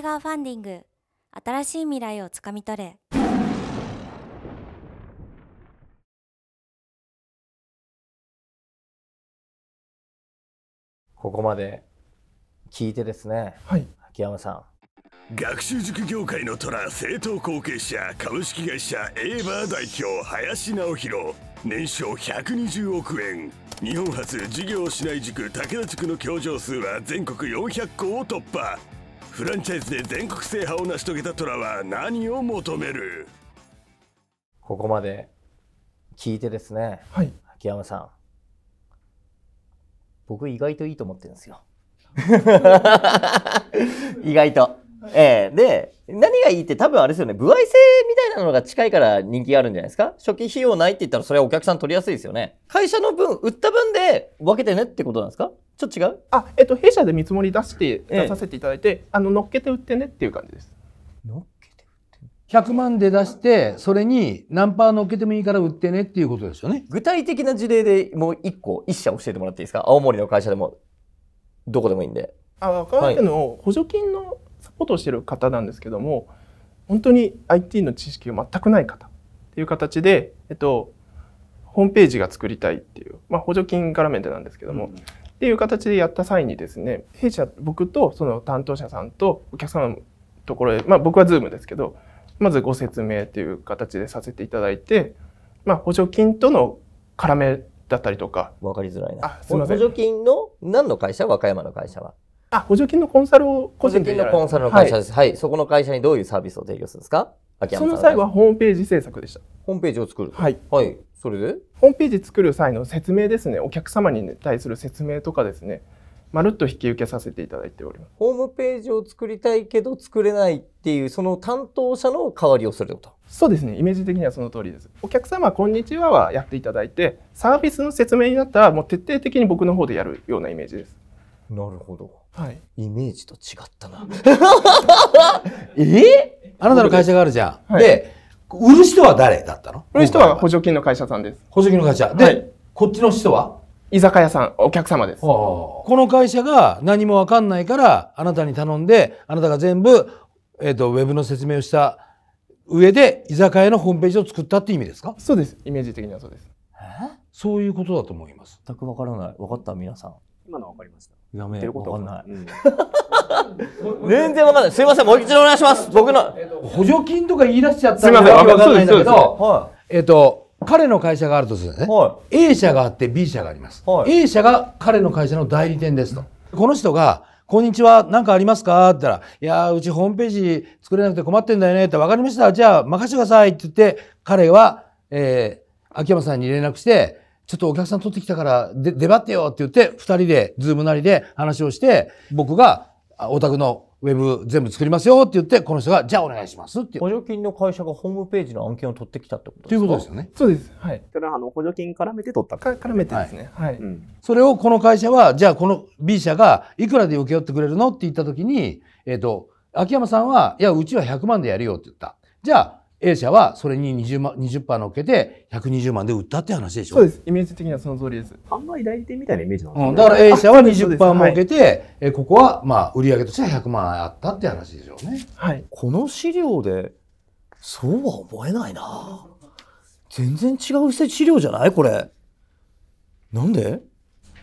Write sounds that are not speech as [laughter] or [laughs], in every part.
映画ファンディング新しい未来をつかみ取れここまで聞いてですね、はい、秋山さん学習塾業界の虎政党後継者株式会社エーバー代表林直弘年商120億円日本初事業しない塾武田塾の教場数は全国400校を突破フランチャイズで全国制覇を成し遂げた虎は何を求めるここまで聞いてですね、はい、秋山さん僕意外といいと思ってるんですよ [laughs] 意外と。えー、で何がいいって多分あれですよね歩合制みたいなのが近いから人気があるんじゃないですか初期費用ないって言ったらそれはお客さん取りやすいですよね会社の分売った分で分けてねってことなんですかちょっと違うあ、えっと、弊社で見積もり出して、出させていただいて、ええ、あの、乗っけて売ってねっていう感じです。乗っけて売って ?100 万で出して、それに何パー乗っけてもいいから売ってねっていうことですよね。具体的な事例でもう1個、1社教えてもらっていいですか青森の会社でも、どこでもいいんで。あ、香川県の補助金のサポートをしてる方なんですけども、本当に IT の知識が全くない方っていう形で、えっと、ホームページが作りたいっていう、まあ、補助金絡めてなんですけども、うんっていう形でやった際にですね弊社僕とその担当者さんとお客様のところへ、まあ、僕はズームですけどまずご説明という形でさせていただいて、まあ、補助金との絡めだったりとか分かりづらいなあすみません補助金の何の会社和歌山の会社はあ補助金のコンサルを個人で補助金のコンサルの会社です、はい、はい、そこの会社にどういうサービスを提供するんですかその際はホームページ制作でしたホームページを作るはい、はい、それでホームページ作る際の説明ですねお客様に対する説明とかですねまるっと引き受けさせていただいておりますホームページを作りたいけど作れないっていうその担当者の代わりをするとそうですねイメージ的にはその通りですお客様こんにちははやっていただいてサービスの説明になったらもう徹底的に僕の方でやるようなイメージですなるほどはいイメージと違ったな [laughs] えあなたの会社があるじゃん、はい、で売る人は誰だったの売る人は補助金の会社さんです。補助金の会社。で、はい、こっちの人は居酒屋さん、お客様です。この会社が何もわかんないから、あなたに頼んで、あなたが全部、えっ、ー、と、ウェブの説明をした上で、居酒屋のホームページを作ったって意味ですかそうです。イメージ的にはそうです。えそういうことだと思います。全くわからない。わかった皆さん。今のわかりました。やめることかんない。[laughs] 全然わかんない。すいません、もう一度お願いします。僕の。補助金とか言い出しちゃったらわけわかんないんだけど、えっ、と、彼の会社があるとするね、はい、A 社があって B 社があります、はい。A 社が彼の会社の代理店ですと。この人が、こんにちは、何かありますかって言ったら、いやうちホームページ作れなくて困ってんだよねって、わかりました。じゃあ、任せてくださいって言って、彼は、えー、秋山さんに連絡して、ちょっとお客さん取ってきたから、で、出張ってよって言って、二人で、ズームなりで話をして、僕が、お宅のウェブ全部作りますよって言って、この人が、じゃあお願いしますっていう。補助金の会社がホームページの案件を取ってきたってことですかということですよね。そうです。はい。それはあの補助金絡めて取ったか絡めてですね。はい。はいうん、それをこの会社は、じゃあこの B 社がいくらで請け負ってくれるのって言った時に、えっ、ー、と、秋山さんは、いや、うちは100万でやるよって言った。じゃあ、A 社はそれに 20%, 万20乗っけて120万で売ったって話でしょそうですイメージ的にはその通りです販売代理店みたいなイメージなんですね、うん、だから A 社は20%儲けて、はい、ここはまあ売上としては100万あったって話でしょうね、はい、この資料でそうは思えないな全然違う資料じゃないこれなんで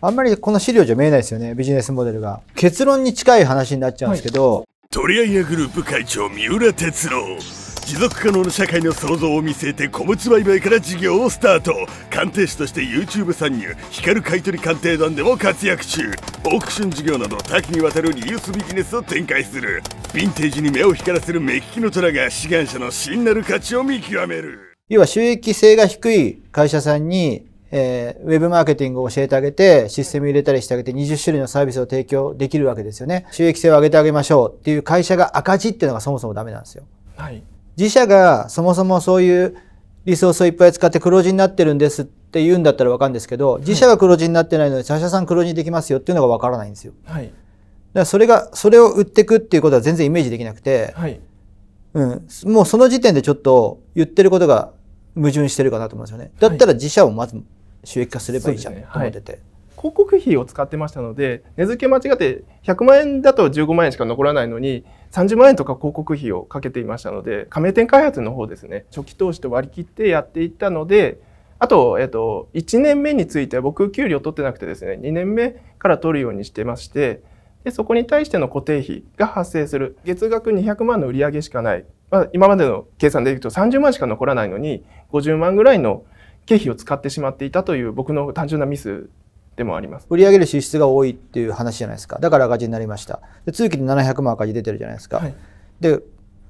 あんまりこの資料じゃ見えないですよねビジネスモデルが結論に近い話になっちゃうんですけど、はい、トリアイアグループ会長三浦哲郎持続可能な社会の創造を見据えて小物売買から事業をスタート鑑定士として YouTube 参入光る買取鑑定団でも活躍中オークション事業など多岐にわたるリユースビジネスを展開するヴィンテージに目を光らせる目利きの虎が志願者の真なる価値を見極める要は収益性が低い会社さんにえー、ウェブマーケティングを教えてあげて、システム入れたりしてあげて、20種類のサービスを提供できるわけですよね。収益性を上げてあげましょうっていう会社が赤字っていうのがそもそもダメなんですよ。はい。自社がそもそもそういうリソースをいっぱい使って黒字になってるんですって言うんだったら分かるんですけど自社が黒字になってないので他社さん黒字できますよっていうのが分からないんですよ。はい、だからそれがそれを売っていくっていうことは全然イメージできなくて、はい、うん、もうその時点でちょっと言ってることが矛盾してるかなと思うんですよね。だったら自社をまず収益化すればいいじゃんと思ってて。はい広告費を使ってましたので値付け間違って100万円だと15万円しか残らないのに30万円とか広告費をかけていましたので加盟店開発の方ですね初期投資と割り切ってやっていったのであと、えっと、1年目については僕給料取ってなくてですね2年目から取るようにしてましてでそこに対しての固定費が発生する月額200万の売り上げしかない、まあ、今までの計算でいくと30万しか残らないのに50万ぐらいの経費を使ってしまっていたという僕の単純なミスでもあります。売上る支出が多いっていう話じゃないですか。だから赤字になりました。で通期で700万赤字出てるじゃないですか。はい、で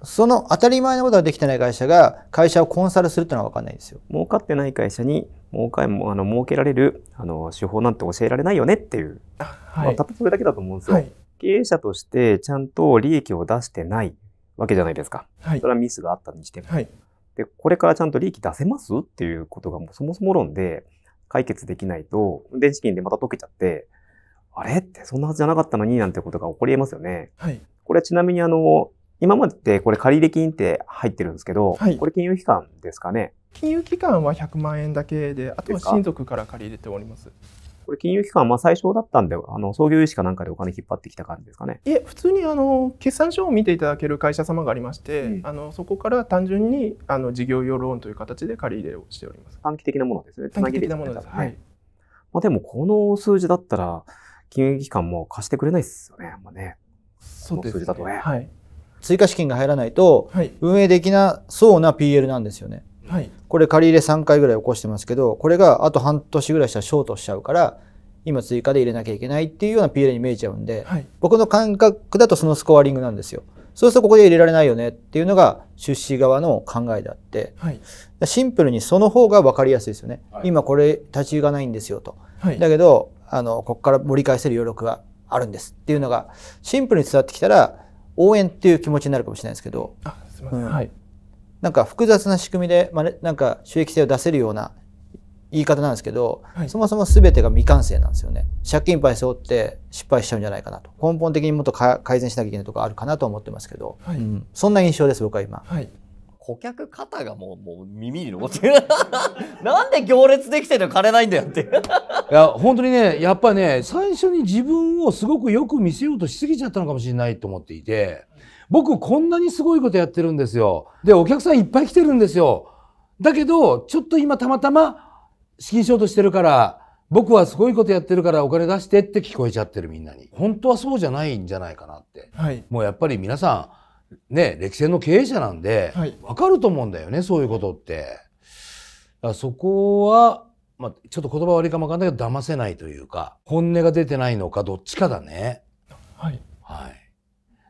その当たり前のことができてない会社が会社をコンサルするっていうのは分かんないですよ。儲かってない会社に儲かあの儲けられるあの手法なんて教えられないよねっていう、はいまあ、たったそれだけだと思うんですよ、はい、経営者としてちゃんと利益を出してないわけじゃないですか。はい、それはミスがあったにしても。でこれからちゃんと利益出せますっていうことがもうそもそも論で解決できないと、電子金でまた溶けちゃって、あれってそんなはずじゃなかったのになんてことが起こり得ますよね。はい。これはちなみにあの、今までってこれ借入金って入ってるんですけど、はい、これ金融機関ですかね。金融機関は100万円だけで、あとは親族から借り入れております。これ金融機関、まあ、最小だったんで、あの創業融資かなんかでお金引っ張ってきた感じですかね。いえ、普通にあの決算書を見ていただける会社様がありまして、うん、あのそこから単純にあの事業用ローンという形で借り入れをしております。短期的なものですね。短期的なものです。ね、はい。まあ、でも、この数字だったら、金融機関も貸してくれないですよね、まあね。そうです、ね、数字だとね。はい。追加資金が入らないと、運営できなそうな PL なんですよね。はいこれ借り入れ3回ぐらい起こしてますけど、これがあと半年ぐらいしたらショートしちゃうから、今追加で入れなきゃいけないっていうような PL に見えちゃうんで、はい、僕の感覚だとそのスコアリングなんですよ。そうするとここで入れられないよねっていうのが出資側の考えであって、はい、シンプルにその方が分かりやすいですよね。はい、今これ立ちがないんですよと。だけど、あの、ここから盛り返せる余力があるんですっていうのがシンプルに伝わってきたら応援っていう気持ちになるかもしれないですけど。あすみません、うん、はいなんか複雑な仕組みで、まあ、なんか収益性を出せるような言い方なんですけど、はい、そもそも全てが未完成なんですよね借金いっぱい背負って失敗しちゃうんじゃないかなと根本的にもっと改善しなきゃいけないとこあるかなと思ってますけど、はい、うん、そんな印象です僕は今。はい顧客方がもうもう耳に残って [laughs] なんで行列できてるのれないんだよっていや本当にねやっぱね最初に自分をすごくよく見せようとしすぎちゃったのかもしれないと思っていて僕こんなにすごいことやってるんですよ。で、お客さんいっぱい来てるんですよ。だけど、ちょっと今たまたま資金ショートしてるから、僕はすごいことやってるからお金出してって聞こえちゃってるみんなに。本当はそうじゃないんじゃないかなって。はい、もうやっぱり皆さん、ね、歴戦の経営者なんで、はい、わかると思うんだよね、そういうことって。だそこは、まあ、ちょっと言葉悪いかもわかんないけど、騙せないというか、本音が出てないのか、どっちかだね。はい。はい。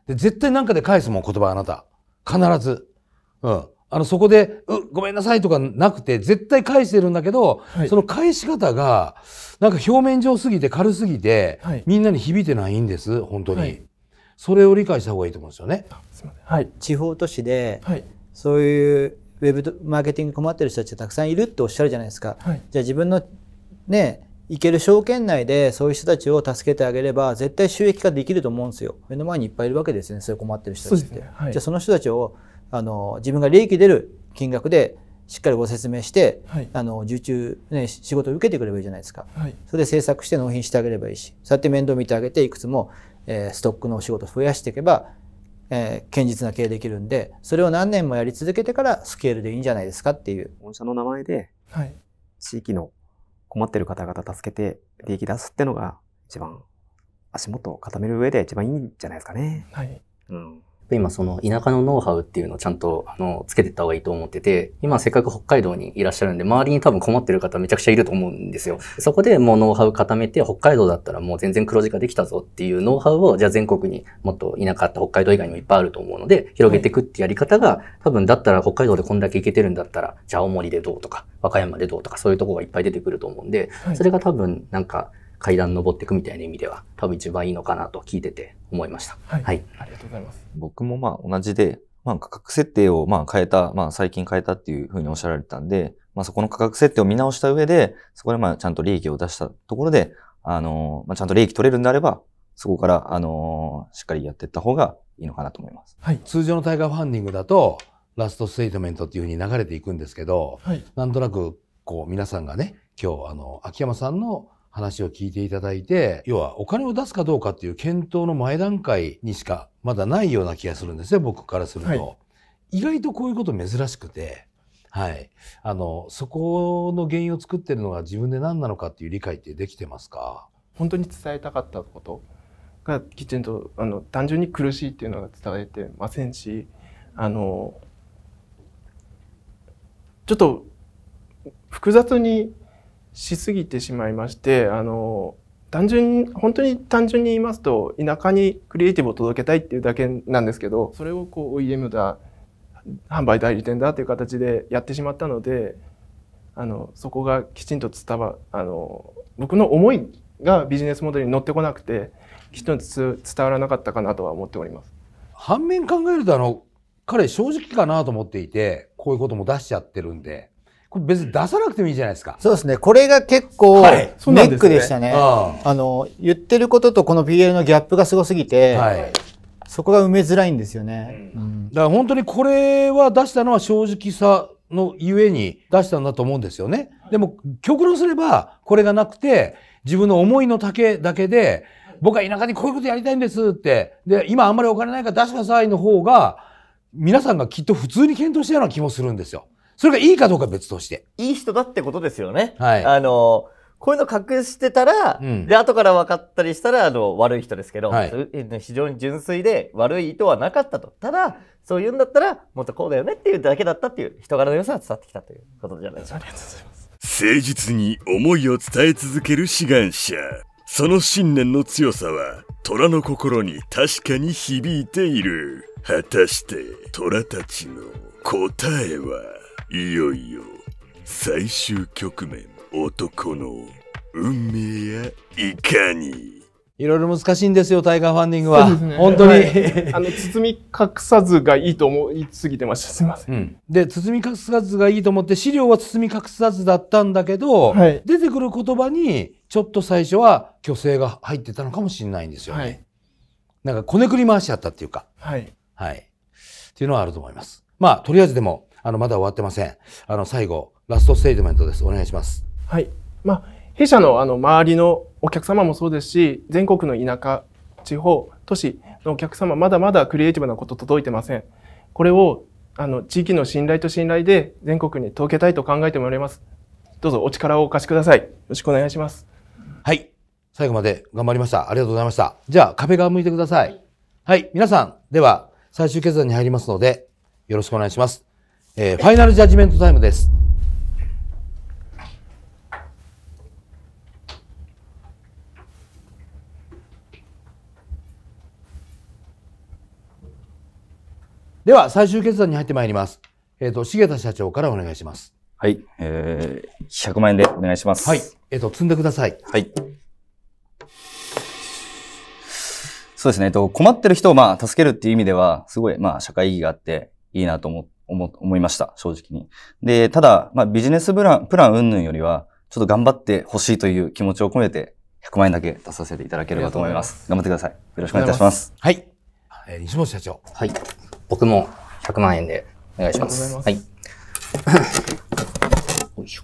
で、絶対なんかで返すもん、言葉あなた。必ず。うん。あの、そこで、う、ごめんなさいとかなくて、絶対返してるんだけど、はい、その返し方が、なんか表面上すぎて軽すぎて、はい、みんなに響いてないんです、本当に、はい。それを理解した方がいいと思うんですよね。はい。地方都市で、そういうウェブマーケティング困ってる人たちがたくさんいるっておっしゃるじゃないですか。じゃあ自分の、ね、行ける証券内でそういう人たちを助けてあげれば絶対収益化できると思うんですよ目の前にいっぱいいるわけですねそういう困ってる人たちって、ねはい、じゃあその人たちをあの自分が利益出る金額でしっかりご説明して、はい、あの受注、ね、仕事を受けてくればいいじゃないですか、はい、それで制作して納品してあげればいいしそうやって面倒見てあげていくつも、えー、ストックのお仕事を増やしていけば、えー、堅実な経営できるんでそれを何年もやり続けてからスケールでいいんじゃないですかっていう。御社の名前で、はい、地域の困ってる方々助けて利益出すっていうのが一番足元を固める上で一番いいんじゃないですかね。はい。うん。今その田舎のノウハウっていうのをちゃんとあのつけてった方がいいと思ってて、今せっかく北海道にいらっしゃるんで、周りに多分困ってる方めちゃくちゃいると思うんですよ。そこでもうノウハウ固めて、北海道だったらもう全然黒字化できたぞっていうノウハウを、じゃあ全国にもっと田舎あった北海道以外にもいっぱいあると思うので、広げていくってやり方が、多分だったら北海道でこんだけいけてるんだったら、じゃあ青森でどうとか、和歌山でどうとかそういうとこがいっぱい出てくると思うんで、それが多分なんか、階段登っていくみたいな意味では、多分一番いいのかなと聞いてて思いました。はい。はい、ありがとうございます。僕もまあ同じで、まあ価格設定をまあ変えた、まあ最近変えたっていうふうにおっしゃられたんで、まあそこの価格設定を見直した上で、そこでまあちゃんと利益を出したところで、あの、まあ、ちゃんと利益取れるんであれば、そこから、あのしっかりやっていった方がいいのかなと思います。はい。通常のタイガーファンディングだと、ラストステートメントっていうふうに流れていくんですけど、はい、なんとなく、こう、皆さんがね、今日、あの、秋山さんの話を聞いていただいて、要はお金を出すかどうかっていう検討の前段階にしかまだないような気がするんですね、僕からすると。はい、意外とこういうこと珍しくて、はい。あの、そこの原因を作ってるのが自分で何なのかっていう理解ってできてますか本当に伝えたかったことがきちんとあの単純に苦しいっていうのが伝えてませんしあのちょっと複雑にしすぎてしまいましてあの単純に本当に単純に言いますと田舎にクリエイティブを届けたいっていうだけなんですけどそれをこう OEM だ販売代理店だという形でやってしまったのであのそこがきちんと伝わあの僕の思いがビジネスモデルに乗ってこなくてきちんと伝わらなかったかなとは思っております。反面考えるとあの彼正直かなと思っていてこういうことも出しちゃってるんで別に出さなくてもいいじゃないですか。そうですね。これが結構、ネックでしたね。ねああの、言ってることとこの PL のギャップがすごすぎて、はい、そこが埋めづらいんですよね。うん、だから本当にこれは出したのは正直さのゆえに出したんだと思うんですよね。でも、極論すれば、これがなくて、自分の思いの丈だけで、僕は田舎にこういうことやりたいんですって、で、今あんまりお金ないから出してくださいの方が、皆さんがきっと普通に検討したような気もするんですよ。それがいいかどうか別として。いい人だってことですよね。はい。あの、こういうの隠してたら、うん、で、後から分かったりしたら、あの、悪い人ですけど、はい、非常に純粋で悪い意図はなかったと。ただ、そういうんだったら、もっとこうだよねっていうだけだったっていう、人柄の良さが伝わってきたということじゃないですか。ありがとうございます。誠実に思いを伝え続ける志願者。その信念の強さは、虎の心に確かに響いている。果たして、虎たちの答えはいよいよ最終局面男の運命やいかにいろいろ難しいんですよタイガーファンディングは、ね、本当に、はい、あの包み隠さずがいいと思いすぎてましたすいません、うん、で包み隠さずがいいと思って資料は包み隠さずだったんだけど、はい、出てくる言葉にちょっと最初は虚勢が入ってたのかもしれないんですよね、はい、なんかこねくり回しちゃったっていうかはい、はい、っていうのはあると思いますまあとりあえずでもあの、まだ終わってません。あの、最後、ラストステージメントです。お願いします。はい。まあ、弊社のあの、周りのお客様もそうですし、全国の田舎、地方、都市のお客様、まだまだクリエイティブなこと届いてません。これを、あの、地域の信頼と信頼で全国に届けたいと考えてもらいます。どうぞお力をお貸しください。よろしくお願いします。はい。最後まで頑張りました。ありがとうございました。じゃあ、壁側向いてください。はい、はい、皆さん、では、最終決断に入りますので、よろしくお願いします。えー、ファイナルジャッジメントタイムです。では、最終決断に入ってまいります。えっ、ー、と、重田社長からお願いします。はい。えー、1万円でお願いします。はい。えっ、ー、と、積んでください。はい。そうですね。えっと、困ってる人を、まあ、助けるっていう意味では、すごい、まあ、社会意義があって、いいなと思って思、思いました、正直に。で、ただ、まあ、ビジネスプラン、プラン云々よりは、ちょっと頑張ってほしいという気持ちを込めて、100万円だけ出させていただければと思います。ます頑張ってください。よろしくお願いいたします。はい。えー、西本社長。はい。僕も100万円でお願いします。はい。[laughs] よいしょ。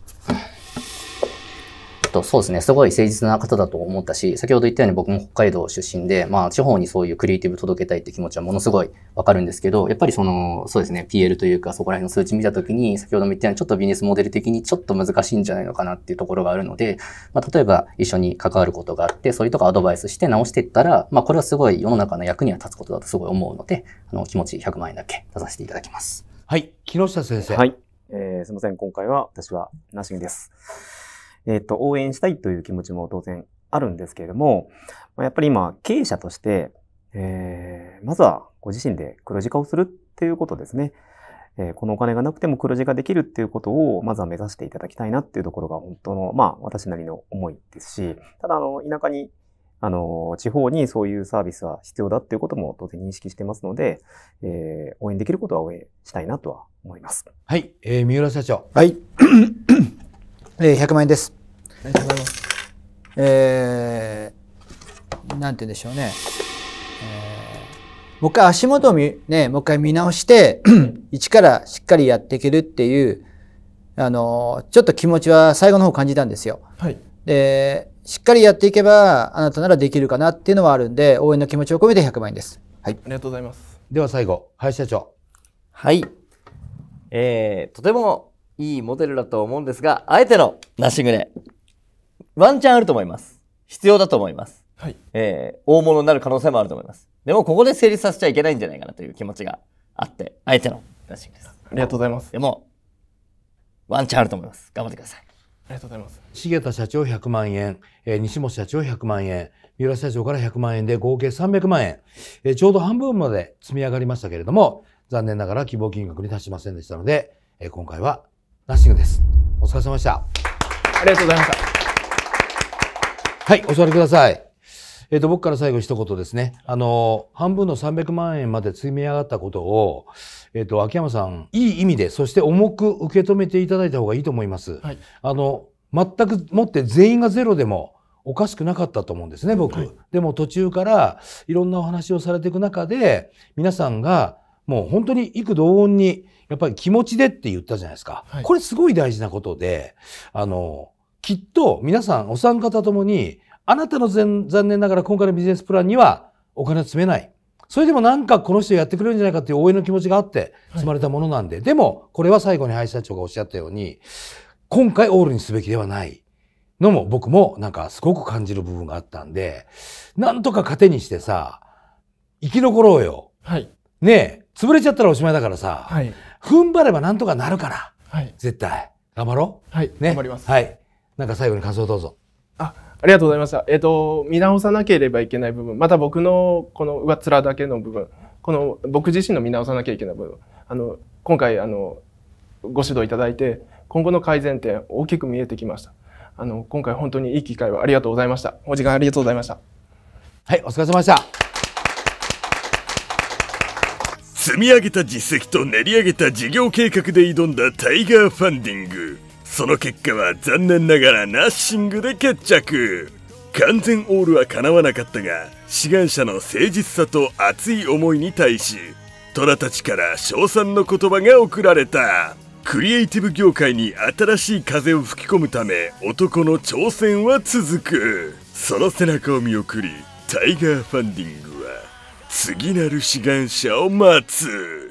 と、そうですね、すごい誠実な方だと思ったし、先ほど言ったように僕も北海道出身で、まあ、地方にそういうクリエイティブ届けたいって気持ちはものすごいわかるんですけど、やっぱりその、そうですね、PL というか、そこら辺の数値見たときに、先ほども言ったように、ちょっとビジネスモデル的にちょっと難しいんじゃないのかなっていうところがあるので、まあ、例えば一緒に関わることがあって、そういうとこアドバイスして直していったら、まあ、これはすごい世の中の役には立つことだとすごい思うので、あの、気持ち100万円だけ出させていただきます。はい、木下先生。はい。えー、すみません、今回は私はなしみです。えっ、ー、と、応援したいという気持ちも当然あるんですけれども、やっぱり今、経営者として、えー、まずはご自身で黒字化をするっていうことですね。えー、このお金がなくても黒字化できるっていうことを、まずは目指していただきたいなっていうところが本当の、まあ、私なりの思いですし、ただ、あの、田舎に、あの、地方にそういうサービスは必要だっていうことも当然認識してますので、えー、応援できることは応援したいなとは思います。はい、えー、三浦社長。はい。えー、100万円です。ありがとうございます。えー、なんて言うんでしょうね。えー、もう一回足元を見、ね、もう一回見直して、[clears throat] 一からしっかりやっていけるっていう、あの、ちょっと気持ちは最後の方感じたんですよ。はい。で、しっかりやっていけば、あなたならできるかなっていうのはあるんで、応援の気持ちを込めて100万円です。はい。ありがとうございます。では最後、林社長。はい。えー、とてもいいモデルだと思うんですが、あえてのナシグで、ワンチャンあると思います。必要だと思います。はい。えー、大物になる可能性もあると思います。でも、ここで成立させちゃいけないんじゃないかなという気持ちがあって、あえてのナシンです。ありがとうございます。でも、ワンチャンあると思います。頑張ってください。ありがとうございます。重田社長100万円、えー、西本社長100万円、三浦社長から100万円で合計300万円、えー、ちょうど半分まで積み上がりましたけれども、残念ながら希望金額に達しませんでしたので、えー、今回はナッシングです。お疲れ様でした。ありがとうございました。はい、お座りください。えっ、ー、と、僕から最後一言ですね。あの、半分の300万円まで積み上がったことを、えっ、ー、と、秋山さん、いい意味で、そして重く受け止めていただいた方がいいと思います。はい、あの、全くもって全員がゼロでも、おかしくなかったと思うんですね、僕。はい、でも途中からいろんなお話をされていく中で、皆さんがもう本当に幾度音にやっぱり気持ちでって言ったじゃないですか。はい、これすごい大事なことで、あの、きっと皆さんお三方ともに、あなたの残念ながら今回のビジネスプランにはお金を積めない。それでもなんかこの人やってくれるんじゃないかっていう応援の気持ちがあって積まれたものなんで、はい、でもこれは最後に林社長がおっしゃったように、今回オールにすべきではないのも僕もなんかすごく感じる部分があったんで、なんとか糧にしてさ、生き残ろうよ。はい。ねえ、潰れちゃったらおしまいだからさ、はい、踏ん張ればなんとかなるから、はい、絶対頑張ろうはい、ね、頑張りますはいなんか最後に感想どうぞあありがとうございました。えっ、ー、と、見直さなければいけない部分、また僕のこの上っ面だけの部分、この僕自身の見直さなきゃいけない部分、あの、今回、あの、ご指導いただいて、今後の改善点、大きく見えてきました。あの、今回本当にいい機会をありがとうございました。お時間ありがとうございました。はい、お疲れ様でした。積み上げた実績と練り上げた事業計画で挑んだタイガーファンディングその結果は残念ながらナッシングで決着完全オールはかなわなかったが志願者の誠実さと熱い思いに対し虎たちから称賛の言葉が送られたクリエイティブ業界に新しい風を吹き込むため男の挑戦は続くその背中を見送りタイガーファンディング次なる志願者を待つ